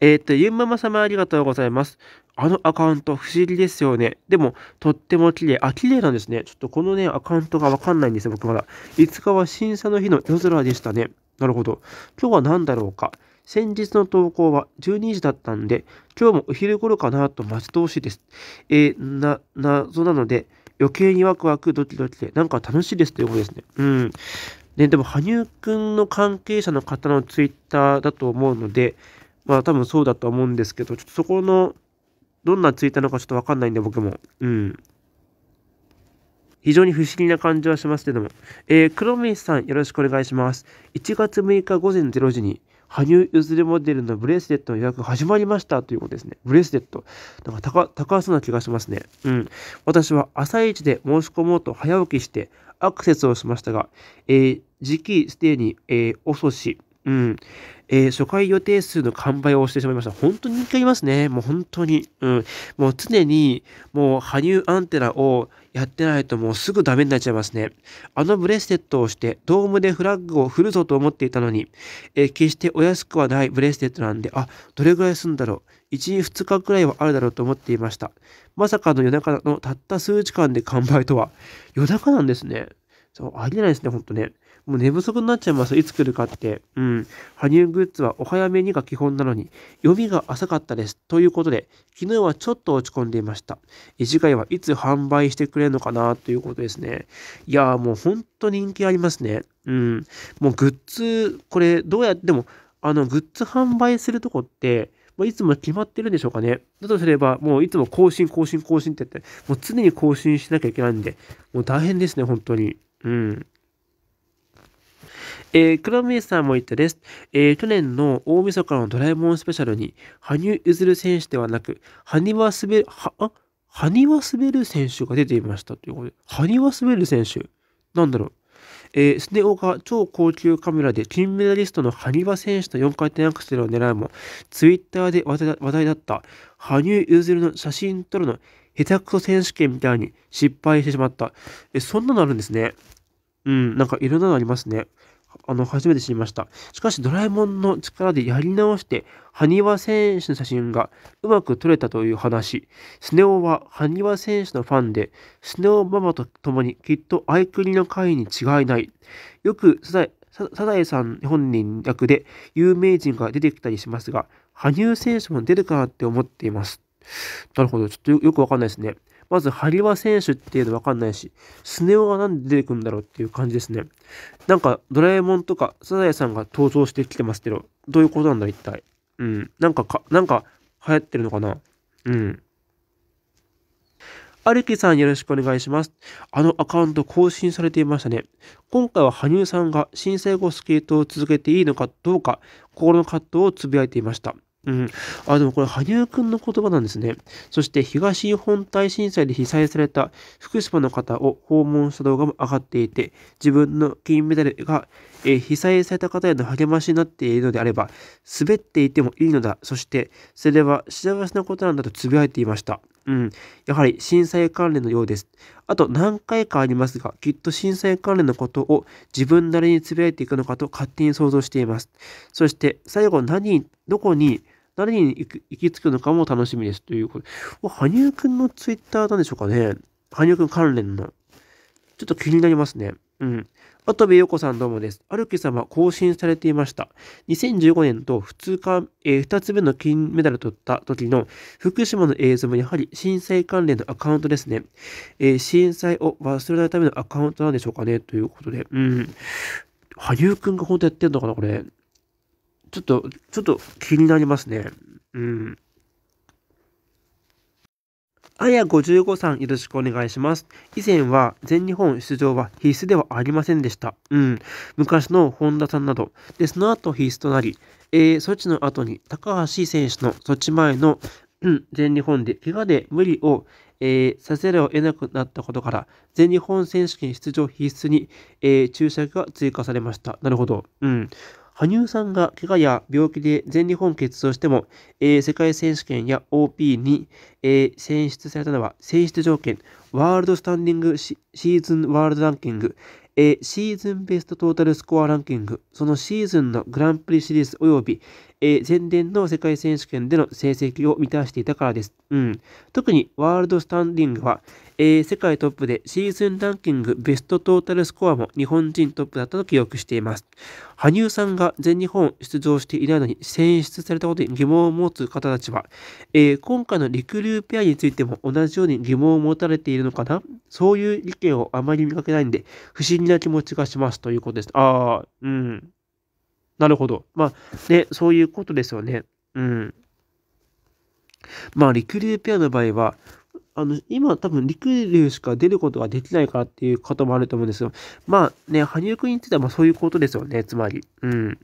えっ、ー、と、ゆんママ様ありがとうございます。あのアカウント不思議ですよね。でも、とっても綺麗。あ、綺麗なんですね。ちょっとこのね、アカウントがわかんないんですよ、僕まだ。5日は審査の日の夜空でしたね。なるほど。今日は何だろうか。先日の投稿は12時だったんで、今日もお昼頃かなと待ち遠しいです。えー、な、謎なので、余計にワクワクドキドキで、なんか楽しいですということですね。うん。ね、でも、羽生くんの関係者の方のツイッターだと思うので、まあ多分そうだとは思うんですけど、ちょっとそこの、どんなツイートなのかちょっとわかんないんで僕も。うん。非常に不思議な感じはしますけども。えー、黒飯さんよろしくお願いします。1月6日午前0時に、羽生結弦モデルのブレスレットの予約始まりましたということですね。ブレスレット。なんか高、そうな気がしますね。うん。私は朝一で申し込もうと早起きしてアクセスをしましたが、えー、時期指定に、えー、遅し、うん。えー、初回予定数の完売をしてしまいました。本当に一回言いますね。もう本当に。うん。もう常に、もう、羽生アンテナをやってないともうすぐダメになっちゃいますね。あのブレステットをして、ドームでフラッグを振るぞと思っていたのに、えー、決してお安くはないブレステットなんで、あ、どれぐらいすんだろう。1、2日くらいはあるだろうと思っていました。まさかの夜中のたった数時間で完売とは。夜中なんですね。そう、ありえないですね、ほんとね。もう寝不足になっちゃいます。いつ来るかって。うん。羽生グッズはお早めにが基本なのに、読みが浅かったです。ということで、昨日はちょっと落ち込んでいました。次回はいつ販売してくれるのかなということですね。いやーもう本当人気ありますね。うん。もうグッズ、これどうやっても、あの、グッズ販売するとこって、まいつも決まってるんでしょうかね。だとすれば、もういつも更新、更新、更新ってやって、もう常に更新しなきゃいけないんで、もう大変ですね、本当に。うん。えー、黒宮さんも言ったです。えー、去年の大晦日のドラえもんスペシャルに、羽生結弦選手ではなく、羽は滑る、は、あ羽は滑る選手が出ていましたということで、羽は滑る選手、なんだろう。えー、スネ夫が超高級カメラで金メダリストの羽生選手と4回転アクセルを狙うも、ツイッターで話題だった羽生結弦の写真撮るの下手くそ選手権みたいに失敗してしまった。え、そんなのあるんですね。うん、なんかいろんなのありますね。あの、初めて知りました。しかし、ドラえもんの力でやり直して、埴輪選手の写真がうまく撮れたという話。スネ夫は埴輪選手のファンで、スネ夫ママと共にきっと愛国の会に違いない。よくサザエ、サザエさん本人役で有名人が出てきたりしますが、羽生選手も出るかなって思っています。なるほど。ちょっとよくわかんないですね。まず、ハリワ選手っていうのわかんないし、スネ夫がなんで出てくんだろうっていう感じですね。なんか、ドラえもんとか、サザエさんが登場してきてますけど、どういうことなんだ、一体。うん。なんかか、なんか、流行ってるのかなうん。アルキさんよろしくお願いします。あのアカウント更新されていましたね。今回は羽生さんが申請後スケートを続けていいのかどうか、心の葛藤をつぶやいていました。うん。あ、でもこれ、羽生くんの言葉なんですね。そして、東日本大震災で被災された福島の方を訪問した動画も上がっていて、自分の金メダルが、えー、被災された方への励ましになっているのであれば、滑っていてもいいのだ。そして、それは幸せなことなんだと呟いていました。うん。やはり震災関連のようです。あと何回かありますが、きっと震災関連のことを自分なりに呟いていくのかと勝手に想像しています。そして、最後何、どこに誰に行き着くのかも楽しみですということで。羽生くんのツイッターなんでしょうかね。羽生くん関連の。ちょっと気になりますね。うん。とべよ子さんどうもです。アルキ様更新されていました。2015年と2日、えー、2つ目の金メダル取った時の福島の映像もやはり震災関連のアカウントですね。えー、震災を忘れないためのアカウントなんでしょうかねということで。うん。羽生くんが本当やってんのかなこれ。ちょっと、ちょっと気になりますね。うん。あや55さんよろしくお願いします。以前は全日本出場は必須ではありませんでした。うん。昔の本田さんなど。で、その後必須となり、えー、措置の後に高橋選手の措置前の、うん、全日本で怪我で無理を、えー、させらを得なくなったことから、全日本選手権出場必須に、えー、注釈が追加されました。なるほど。うん。羽生さんが怪我や病気で全日本欠場しても、えー、世界選手権や OP に、えー、選出されたのは、選出条件、ワールドスタンディングシーズンワールドランキング、えー、シーズンベストトータルスコアランキング、そのシーズンのグランプリシリーズ及び、えー、前年の世界選手権での成績を満たしていたからです。うん、特にワールドスタンディングは、えー、世界トップでシーズンランキングベストトータルスコアも日本人トップだったと記憶しています。羽生さんが全日本出場していないのに選出されたことに疑問を持つ方たちは、えー、今回のリクルーペアについても同じように疑問を持たれているのかなそういう意見をあまり見かけないんで、不思議な気持ちがしますということです。ああ、うん。なるほど。まあ、ね、そういうことですよね。うん。まあ、リクルーペアの場合は、あの、今多分陸流しか出ることができないからっていうこともあると思うんですよ。まあね、羽生くんについてはまそういうことですよね、つまり。うん。